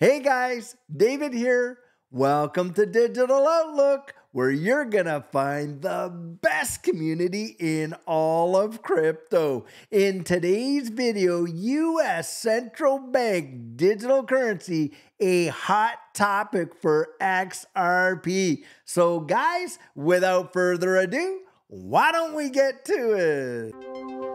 Hey guys, David here. Welcome to Digital Outlook, where you're going to find the best community in all of crypto. In today's video, US central bank digital currency, a hot topic for XRP. So, guys, without further ado, why don't we get to it?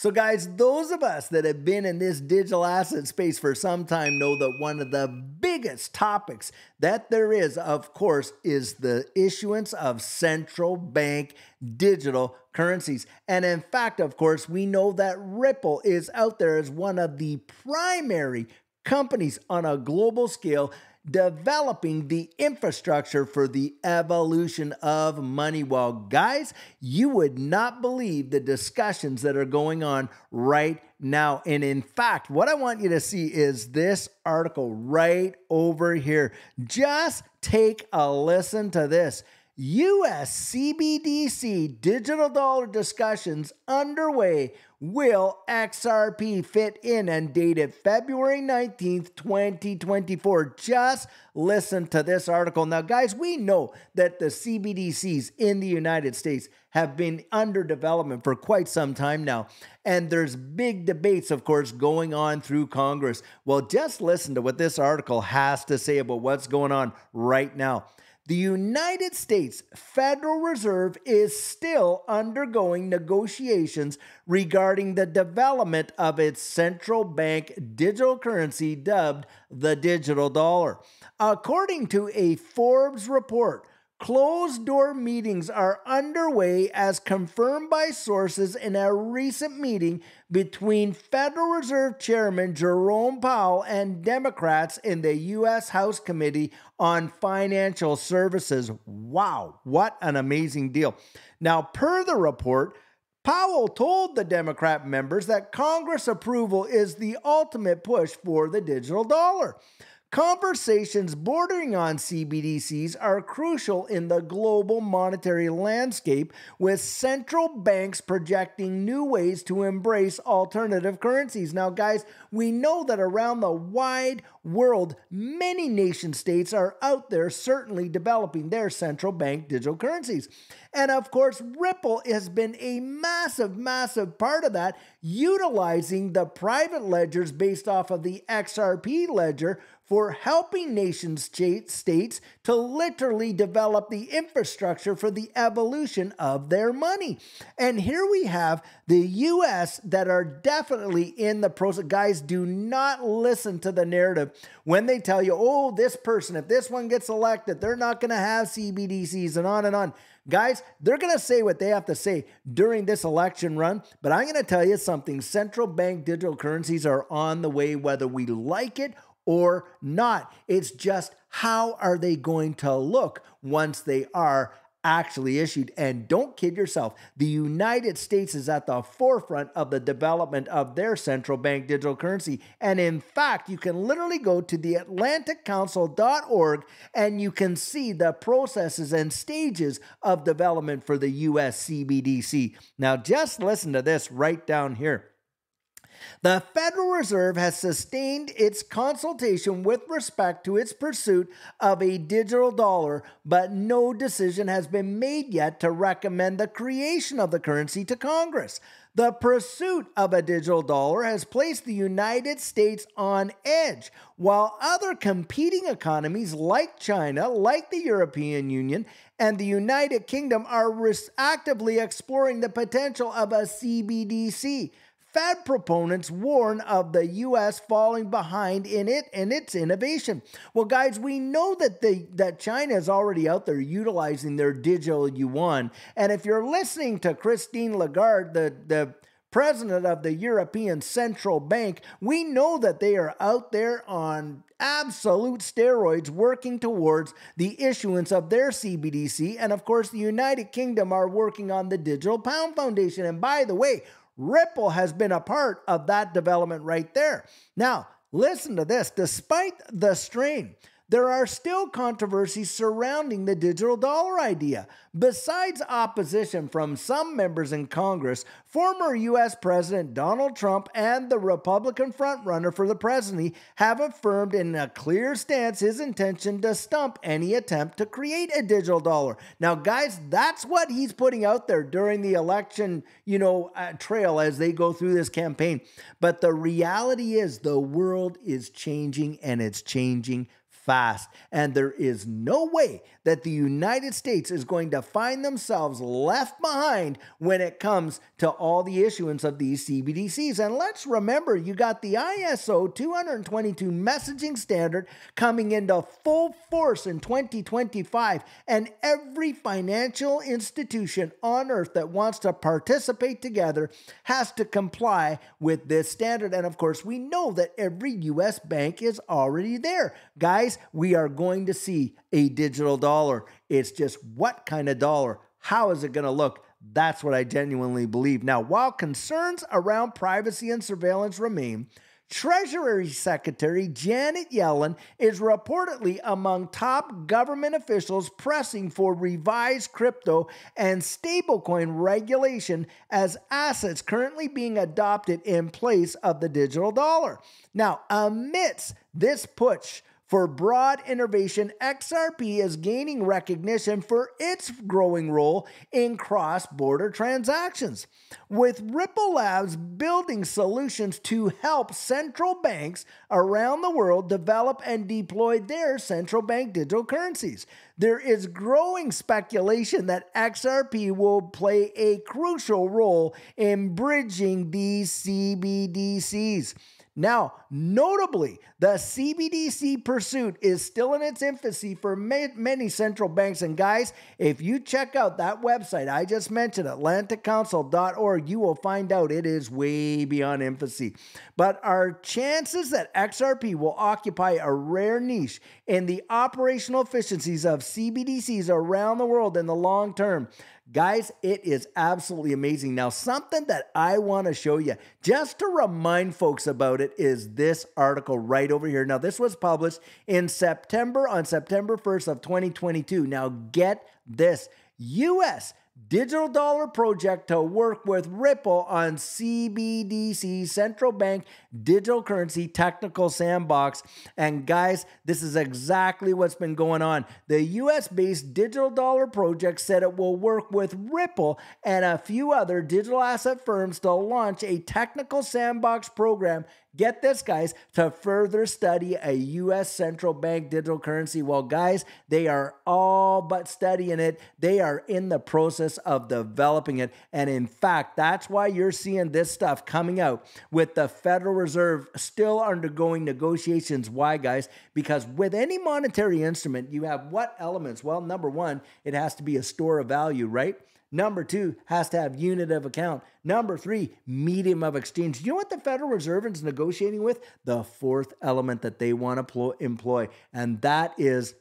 So, guys, those of us that have been in this digital asset space for some time know that one of the biggest topics that there is, of course, is the issuance of central bank digital currencies. And in fact, of course, we know that Ripple is out there as one of the primary companies on a global scale developing the infrastructure for the evolution of money. Well, guys, you would not believe the discussions that are going on right now. And in fact, what I want you to see is this article right over here. Just take a listen to this. U.S. CBDC digital dollar discussions underway. Will XRP fit in and dated February 19th, 2024? Just listen to this article. Now, guys, we know that the CBDCs in the United States have been under development for quite some time now. And there's big debates, of course, going on through Congress. Well, just listen to what this article has to say about what's going on right now the United States Federal Reserve is still undergoing negotiations regarding the development of its central bank digital currency dubbed the digital dollar. According to a Forbes report, Closed door meetings are underway as confirmed by sources in a recent meeting between Federal Reserve Chairman Jerome Powell and Democrats in the U.S. House Committee on Financial Services. Wow, what an amazing deal. Now, per the report, Powell told the Democrat members that Congress approval is the ultimate push for the digital dollar. Conversations bordering on CBDCs are crucial in the global monetary landscape, with central banks projecting new ways to embrace alternative currencies. Now, guys, we know that around the wide world, many nation states are out there certainly developing their central bank digital currencies. And of course, Ripple has been a massive, massive part of that, utilizing the private ledgers based off of the XRP ledger for helping nation states to literally develop the infrastructure for the evolution of their money. And here we have the US that are definitely in the process. Guys, do not listen to the narrative when they tell you, oh, this person, if this one gets elected, they're not going to have CBDCs and on and on. Guys, they're going to say what they have to say during this election run, but I'm going to tell you something. Central bank digital currencies are on the way, whether we like it or not. It's just how are they going to look once they are actually issued. And don't kid yourself, the United States is at the forefront of the development of their central bank digital currency. And in fact, you can literally go to the AtlanticCouncil.org and you can see the processes and stages of development for the US CBDC. Now, just listen to this right down here. The Federal Reserve has sustained its consultation with respect to its pursuit of a digital dollar, but no decision has been made yet to recommend the creation of the currency to Congress. The pursuit of a digital dollar has placed the United States on edge, while other competing economies like China, like the European Union, and the United Kingdom are actively exploring the potential of a CBDC. Fed proponents warn of the U.S. falling behind in it and its innovation. Well, guys, we know that the that China is already out there utilizing their digital yuan, and if you're listening to Christine Lagarde, the the president of the European Central Bank, we know that they are out there on absolute steroids working towards the issuance of their CBDC. And of course, the United Kingdom are working on the Digital Pound Foundation. And by the way, Ripple has been a part of that development right there. Now, listen to this despite the strain there are still controversies surrounding the digital dollar idea. Besides opposition from some members in Congress, former U.S. President Donald Trump and the Republican frontrunner for the presidency have affirmed in a clear stance his intention to stump any attempt to create a digital dollar. Now, guys, that's what he's putting out there during the election, you know, uh, trail as they go through this campaign. But the reality is the world is changing and it's changing fast. And there is no way that the United States is going to find themselves left behind when it comes to all the issuance of these CBDCs. And let's remember, you got the ISO 222 messaging standard coming into full force in 2025, and every financial institution on earth that wants to participate together has to comply with this standard. And of course, we know that every U.S. bank is already there. Guys, we are going to see a digital dollar dollar. It's just what kind of dollar? How is it going to look? That's what I genuinely believe. Now, while concerns around privacy and surveillance remain, Treasury Secretary Janet Yellen is reportedly among top government officials pressing for revised crypto and stablecoin regulation as assets currently being adopted in place of the digital dollar. Now, amidst this push, for broad innovation, XRP is gaining recognition for its growing role in cross border transactions. With Ripple Labs building solutions to help central banks around the world develop and deploy their central bank digital currencies, there is growing speculation that XRP will play a crucial role in bridging these CBDCs. Now, notably, the CBDC pursuit is still in its infancy for many central banks. And guys, if you check out that website I just mentioned, AtlanticCouncil.org, you will find out it is way beyond infancy. But our chances that XRP will occupy a rare niche in the operational efficiencies of CBDCs around the world in the long term Guys, it is absolutely amazing. Now, something that I want to show you just to remind folks about it is this article right over here. Now, this was published in September on September 1st of 2022. Now, get this. US digital dollar project to work with Ripple on CBDC, central bank digital currency technical sandbox. And guys, this is exactly what's been going on. The US based digital dollar project said it will work with Ripple and a few other digital asset firms to launch a technical sandbox program Get this, guys, to further study a U.S. central bank digital currency. Well, guys, they are all but studying it. They are in the process of developing it. And in fact, that's why you're seeing this stuff coming out with the Federal Reserve still undergoing negotiations. Why, guys? Because with any monetary instrument, you have what elements? Well, number one, it has to be a store of value, right? Number two has to have unit of account. Number three, medium of exchange. You know what the Federal Reserve is negotiating with? The fourth element that they want to employ, and that is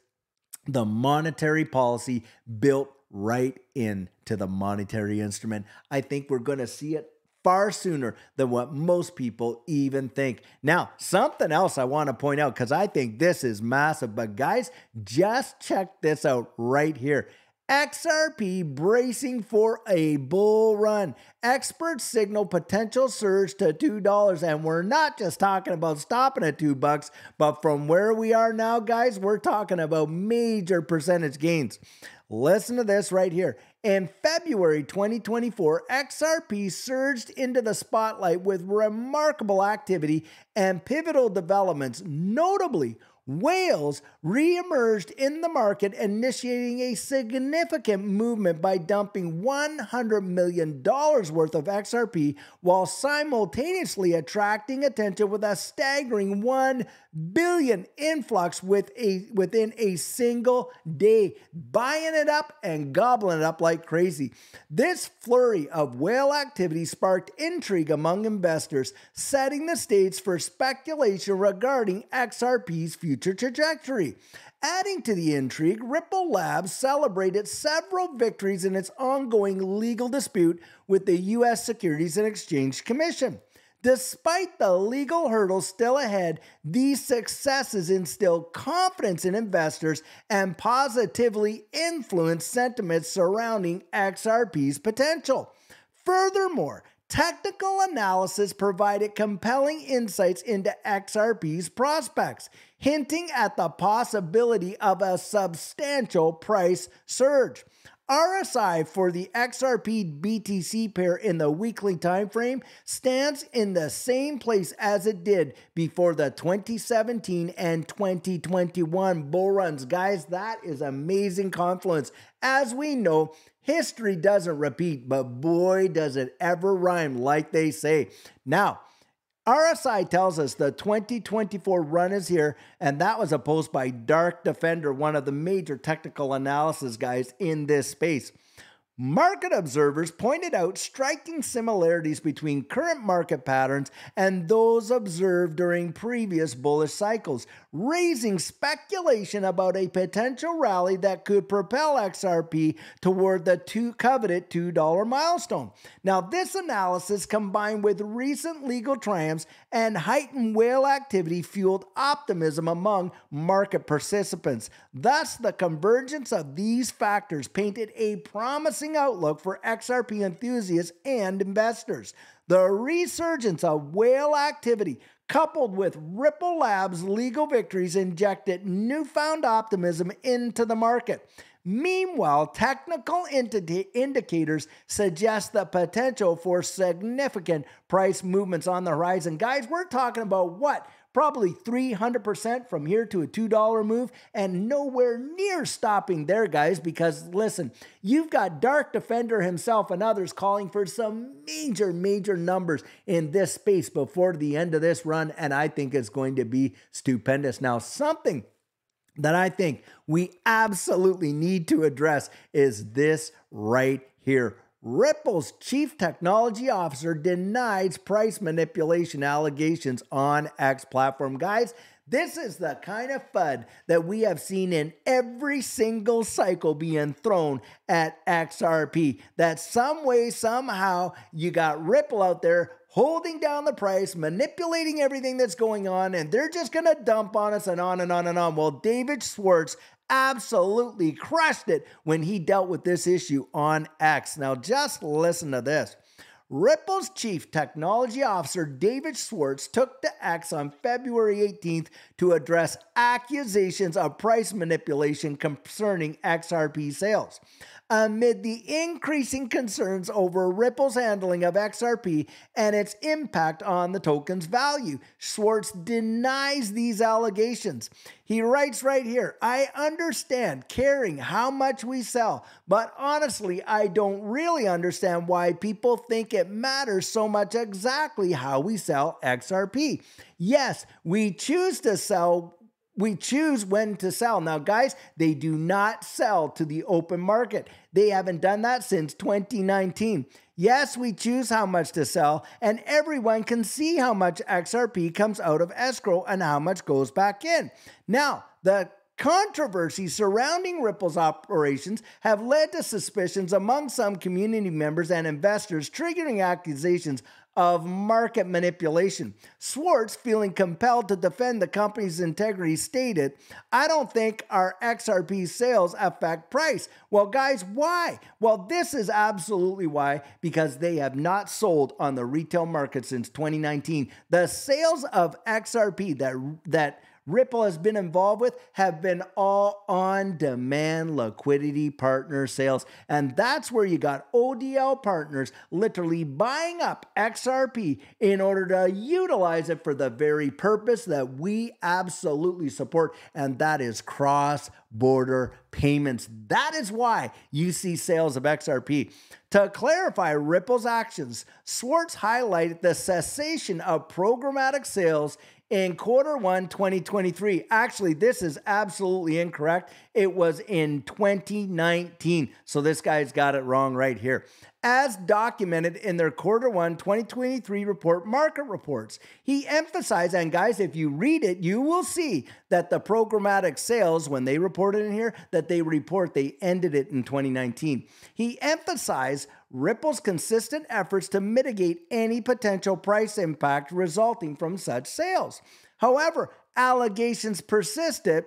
the monetary policy built right into the monetary instrument. I think we're going to see it far sooner than what most people even think. Now, something else I want to point out because I think this is massive, but guys, just check this out right here. XRP bracing for a bull run. Experts signal potential surge to $2. And we're not just talking about stopping at two bucks, but from where we are now, guys, we're talking about major percentage gains. Listen to this right here. In February 2024, XRP surged into the spotlight with remarkable activity and pivotal developments, notably Whales reemerged in the market, initiating a significant movement by dumping $100 million worth of XRP while simultaneously attracting attention with a staggering 1 billion billion influx with a, within a single day, buying it up and gobbling it up like crazy. This flurry of whale activity sparked intrigue among investors, setting the stage for speculation regarding XRP's future future trajectory. Adding to the intrigue, Ripple Labs celebrated several victories in its ongoing legal dispute with the U.S. Securities and Exchange Commission. Despite the legal hurdles still ahead, these successes instill confidence in investors and positively influence sentiments surrounding XRP's potential. Furthermore, Technical analysis provided compelling insights into XRP's prospects, hinting at the possibility of a substantial price surge. RSI for the XRP BTC pair in the weekly time frame stands in the same place as it did before the 2017 and 2021 bull runs. Guys, that is amazing confluence. As we know, History doesn't repeat, but boy, does it ever rhyme, like they say. Now, RSI tells us the 2024 run is here, and that was a post by Dark Defender, one of the major technical analysis guys in this space. Market observers pointed out striking similarities between current market patterns and those observed during previous bullish cycles, raising speculation about a potential rally that could propel XRP toward the two coveted $2 milestone. Now, this analysis combined with recent legal triumphs and heightened whale activity fueled optimism among market participants. Thus, the convergence of these factors painted a promising outlook for XRP enthusiasts and investors. The resurgence of whale activity, coupled with Ripple Labs' legal victories, injected newfound optimism into the market. Meanwhile, technical indicators suggest the potential for significant price movements on the horizon. Guys, we're talking about what? probably 300% from here to a $2 move, and nowhere near stopping there, guys, because listen, you've got Dark Defender himself and others calling for some major, major numbers in this space before the end of this run, and I think it's going to be stupendous. Now, something that I think we absolutely need to address is this right here Ripple's chief technology officer denies price manipulation allegations on X platform. Guys, this is the kind of FUD that we have seen in every single cycle being thrown at XRP. That some way, somehow, you got Ripple out there holding down the price, manipulating everything that's going on, and they're just going to dump on us and on and on and on. Well, David Schwartz absolutely crushed it when he dealt with this issue on X. Now, just listen to this. Ripple's chief technology officer David Schwartz took to X on February 18th to address accusations of price manipulation concerning XRP sales. Amid the increasing concerns over Ripple's handling of XRP and its impact on the token's value, Schwartz denies these allegations. He writes right here I understand caring how much we sell, but honestly, I don't really understand why people think it matters so much exactly how we sell XRP. Yes, we choose to sell we choose when to sell. Now, guys, they do not sell to the open market. They haven't done that since 2019. Yes, we choose how much to sell, and everyone can see how much XRP comes out of escrow and how much goes back in. Now, the Controversies surrounding Ripple's operations have led to suspicions among some community members and investors, triggering accusations of market manipulation. Swartz, feeling compelled to defend the company's integrity, stated, I don't think our XRP sales affect price. Well, guys, why? Well, this is absolutely why, because they have not sold on the retail market since 2019. The sales of XRP that, that Ripple has been involved with have been all on demand liquidity partner sales. And that's where you got ODL partners literally buying up XRP in order to utilize it for the very purpose that we absolutely support, and that is cross border payments. That is why you see sales of XRP. To clarify Ripple's actions, Swartz highlighted the cessation of programmatic sales in quarter one 2023. Actually, this is absolutely incorrect. It was in 2019. So this guy's got it wrong right here as documented in their quarter one 2023 report market reports. He emphasized, and guys, if you read it, you will see that the programmatic sales, when they reported in here, that they report, they ended it in 2019. He emphasized Ripple's consistent efforts to mitigate any potential price impact resulting from such sales. However, allegations persisted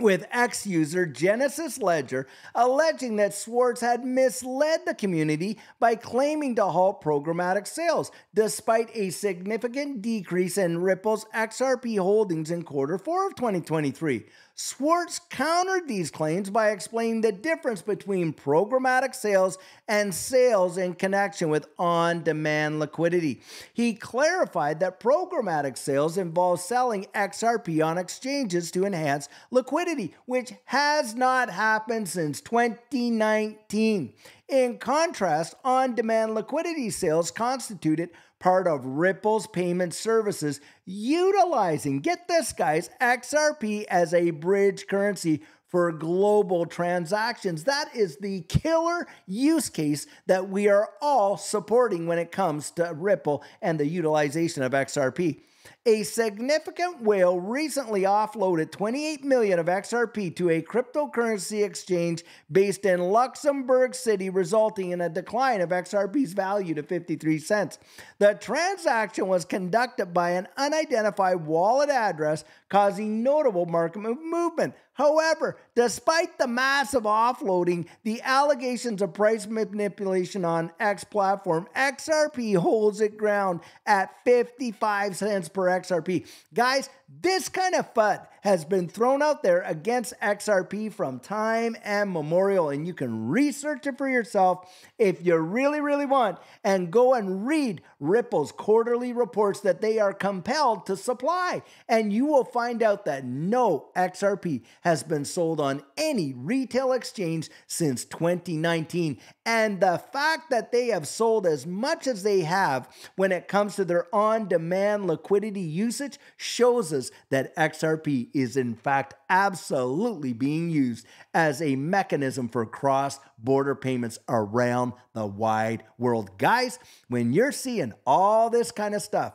with ex user Genesis Ledger alleging that Swartz had misled the community by claiming to halt programmatic sales, despite a significant decrease in Ripple's XRP holdings in quarter four of 2023. Swartz countered these claims by explaining the difference between programmatic sales and sales in connection with on demand liquidity. He clarified that programmatic sales involve selling XRP on exchanges to enhance liquidity, which has not happened since 2019. In contrast, on demand liquidity sales constituted part of Ripple's payment services, utilizing, get this, guys, XRP as a bridge currency for global transactions. That is the killer use case that we are all supporting when it comes to Ripple and the utilization of XRP. A significant whale recently offloaded 28 million of XRP to a cryptocurrency exchange based in Luxembourg City, resulting in a decline of XRP's value to 53 cents. The transaction was conducted by an unidentified wallet address, causing notable market movement. However, despite the massive offloading, the allegations of price manipulation on X platform, XRP holds its ground at 55 cents per XRP. Guys, this kind of FUD has been thrown out there against XRP from time and memorial. And you can research it for yourself if you really, really want. And go and read Ripple's quarterly reports that they are compelled to supply. And you will find out that no XRP has been sold on any retail exchange since 2019. And the fact that they have sold as much as they have when it comes to their on demand liquidity usage shows us that XRP is, in fact, absolutely being used as a mechanism for cross border payments around the wide world. Guys, when you're seeing all this kind of stuff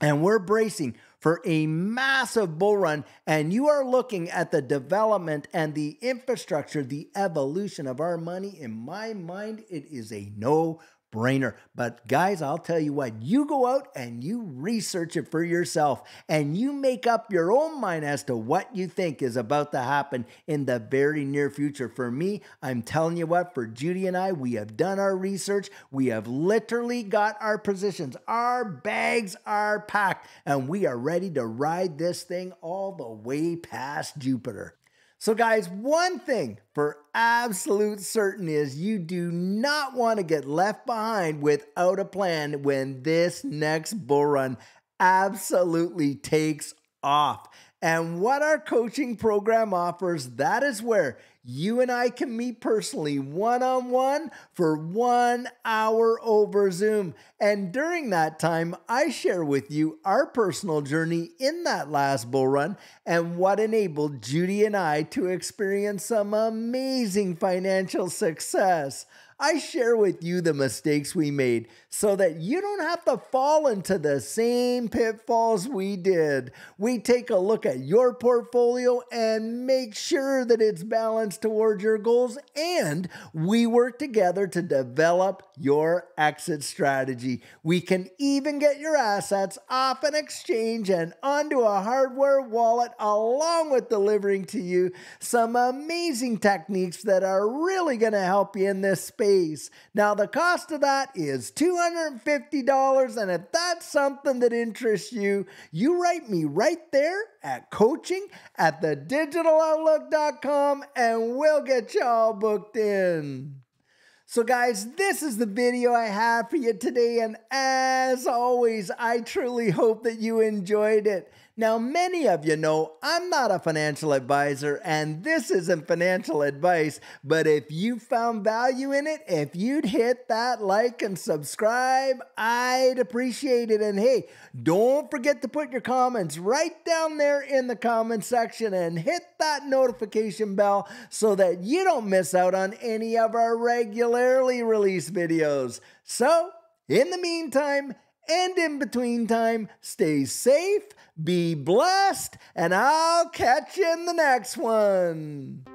and we're bracing for a massive bull run, and you are looking at the development and the infrastructure, the evolution of our money, in my mind, it is a no brainer. But guys, I'll tell you what, you go out and you research it for yourself and you make up your own mind as to what you think is about to happen in the very near future. For me, I'm telling you what, for Judy and I, we have done our research. We have literally got our positions. Our bags are packed and we are ready to ride this thing all the way past Jupiter. So, guys, one thing for absolute certain is you do not want to get left behind without a plan when this next bull run absolutely takes off. And what our coaching program offers, that is where you and I can meet personally one on one for one hour over Zoom. And during that time, I share with you our personal journey in that last bull run and what enabled Judy and I to experience some amazing financial success. I share with you the mistakes we made so that you don't have to fall into the same pitfalls we did. We take a look at your portfolio and make sure that it's balanced towards your goals, and we work together to develop your exit strategy. We can even get your assets off an exchange and onto a hardware wallet, along with delivering to you some amazing techniques that are really going to help you in this space. Now, the cost of that is 200 $250. And if that's something that interests you, you write me right there at coaching at thedigitaloutlook.com and we'll get you all booked in. So, guys, this is the video I have for you today. And as always, I truly hope that you enjoyed it. Now, many of you know I'm not a financial advisor and this isn't financial advice, but if you found value in it, if you'd hit that like and subscribe, I'd appreciate it. And hey, don't forget to put your comments right down there in the comment section and hit that notification bell so that you don't miss out on any of our regularly released videos. So, in the meantime, and in between time, stay safe, be blessed, and I'll catch you in the next one.